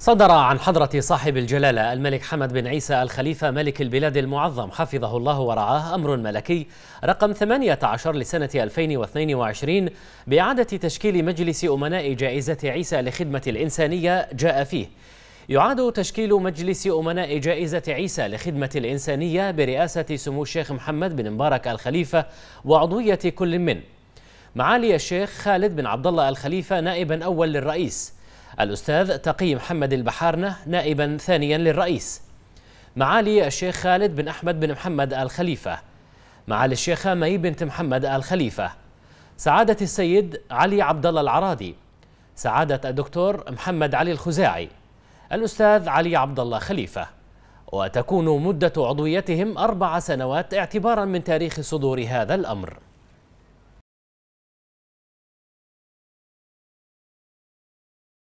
صدر عن حضرة صاحب الجلالة الملك حمد بن عيسى الخليفة ملك البلاد المعظم حفظه الله ورعاه أمر ملكي رقم 18 لسنة 2022 بإعادة تشكيل مجلس أمناء جائزة عيسى لخدمة الإنسانية جاء فيه يعاد تشكيل مجلس أمناء جائزة عيسى لخدمة الإنسانية برئاسة سمو الشيخ محمد بن مبارك الخليفة وعضوية كل من معالي الشيخ خالد بن عبد الله الخليفة نائبا أول للرئيس الأستاذ تقي محمد البحارنة نائبا ثانيا للرئيس معالي الشيخ خالد بن أحمد بن محمد آل خليفة معالي الشيخة مي بنت محمد آل خليفة سعادة السيد علي عبد الله العراضي سعادة الدكتور محمد علي الخزاعي الأستاذ علي عبد الله خليفة وتكون مدة عضويتهم أربع سنوات اعتبارا من تاريخ صدور هذا الأمر